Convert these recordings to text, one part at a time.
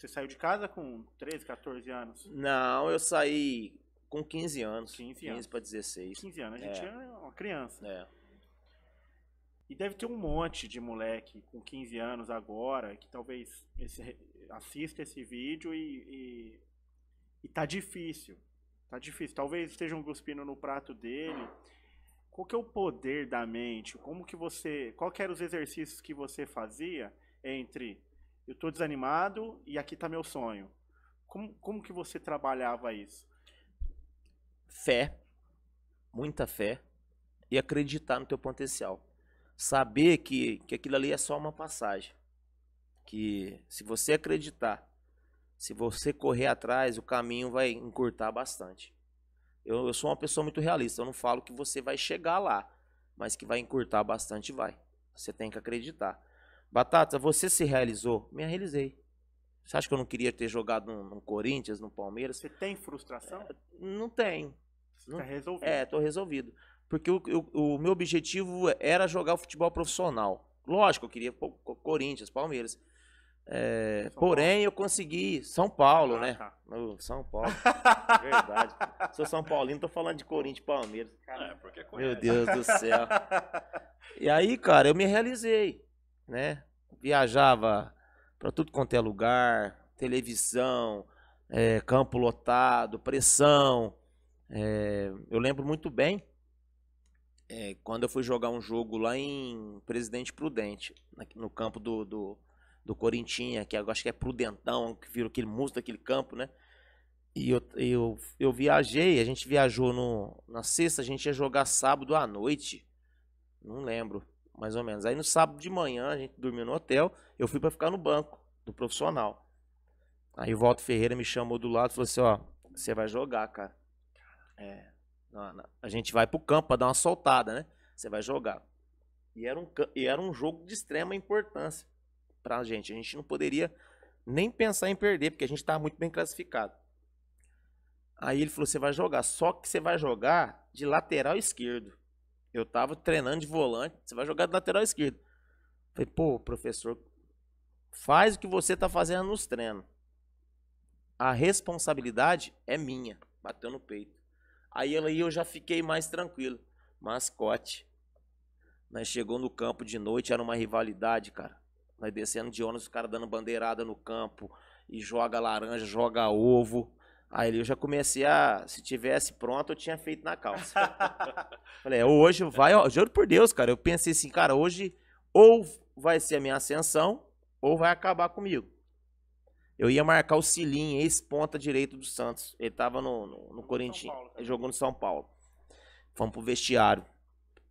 Você saiu de casa com 13, 14 anos? Não, eu saí com 15 anos. 15 15 para 16. 15 anos, a gente é, é uma criança. É. E deve ter um monte de moleque com 15 anos agora que talvez esse, assista esse vídeo e, e, e, tá difícil. Tá difícil. Talvez estejam cuspindo no prato dele. Qual que é o poder da mente? Como que você. Qual que eram os exercícios que você fazia entre eu estou desanimado e aqui está meu sonho. Como, como que você trabalhava isso? Fé, muita fé e acreditar no teu potencial. Saber que, que aquilo ali é só uma passagem. Que se você acreditar, se você correr atrás, o caminho vai encurtar bastante. Eu, eu sou uma pessoa muito realista, eu não falo que você vai chegar lá, mas que vai encurtar bastante, vai. Você tem que acreditar. Batata, você se realizou? Me realizei. Você acha que eu não queria ter jogado no, Corinthians, no Palmeiras? Você tem frustração? É, não tenho. Você não, tá resolvido. É, tô resolvido. Porque o, o, o, meu objetivo era jogar futebol profissional. Lógico, eu queria pô, Corinthians, Palmeiras. É, porém, eu consegui. São Paulo, ah, né? Tá. São Paulo. Verdade. Sou São Paulino, tô falando de Corinthians Palmeiras. Caramba. É, porque é Meu Deus do céu. E aí, cara, eu me realizei, né? viajava para tudo quanto é lugar, televisão, é, campo lotado, pressão. É, eu lembro muito bem é, quando eu fui jogar um jogo lá em Presidente Prudente, no campo do, do, do Corintinha, que agora acho que é Prudentão, que virou aquele músico daquele campo, né? E eu, eu, eu viajei, a gente viajou no, na sexta, a gente ia jogar sábado à noite. Não lembro mais ou menos. Aí no sábado de manhã a gente dormiu no hotel, eu fui para ficar no banco do profissional. Aí o Walter Ferreira me chamou do lado e falou assim: ó, você vai jogar, cara. É, não, não. a gente vai pro campo pra dar uma soltada, né? Você vai jogar. E era um, e era um jogo de extrema importância pra gente. A gente não poderia nem pensar em perder, porque a gente tava tá muito bem classificado. Aí ele falou: você vai jogar, só que você vai jogar de lateral esquerdo. Eu tava treinando de volante, você vai jogar de lateral esquerdo. Falei, pô, professor, faz o que você tá fazendo nos treinos. A responsabilidade é minha. Bateu no peito. Aí ela eu já fiquei mais tranquilo. Mascote. Nós chegou no campo de noite, era uma rivalidade, cara. Nós descendo de ônibus, o cara dando bandeirada no campo. E joga laranja, joga ovo. Aí eu já comecei a, se tivesse pronto, eu tinha feito na calça. Falei, é, hoje vai, ó, juro por Deus, cara. Eu pensei assim, cara, hoje ou vai ser a minha ascensão, ou vai acabar comigo. Eu ia marcar o Cilinho, ex-ponta direito do Santos. Ele tava no, no, no Corinthians, jogou no São Paulo. Fomos pro vestiário.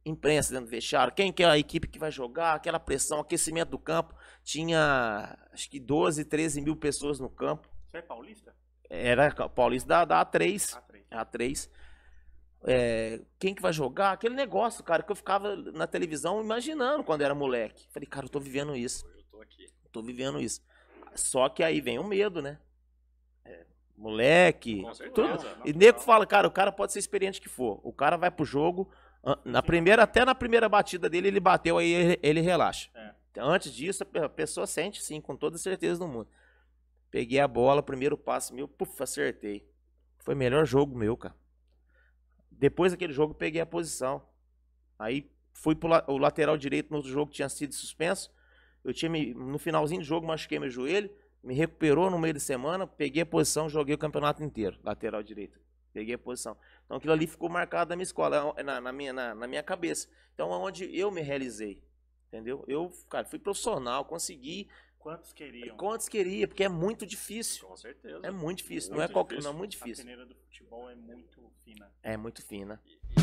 Imprensa dentro do vestiário. Quem que é a equipe que vai jogar? Aquela pressão, aquecimento do campo. Tinha acho que 12, 13 mil pessoas no campo. Você é paulista? Era Paulista da, da A3. A3. A3. É, quem que vai jogar? Aquele negócio, cara, que eu ficava na televisão imaginando quando era moleque. Falei, cara, eu tô vivendo isso. Eu tô aqui. tô vivendo isso. Só que aí vem o medo, né? É, moleque. Com certeza, tudo. É e nego fala, cara, o cara pode ser experiente que for. O cara vai pro jogo. Na primeira, até na primeira batida dele, ele bateu aí, ele relaxa. É. Antes disso, a pessoa sente, sim, com toda certeza do mundo. Peguei a bola, primeiro passe meu, puf, acertei. Foi o melhor jogo meu, cara. Depois daquele jogo, peguei a posição. Aí fui pro la o lateral direito no outro jogo, tinha sido suspenso. Eu tinha me, no finalzinho do jogo, machuquei meu joelho, me recuperou no meio de semana, peguei a posição, joguei o campeonato inteiro, lateral direito. Peguei a posição. Então aquilo ali ficou marcado na minha escola, é, na, na minha, na, na, minha cabeça. Então é onde eu me realizei. Entendeu? Eu, cara, fui profissional, consegui Quantos queriam? Quantos queria, porque é muito difícil. Com certeza. É muito difícil, muito não é qualquer, não é muito difícil. A peneira do futebol é muito fina. É muito fina. E,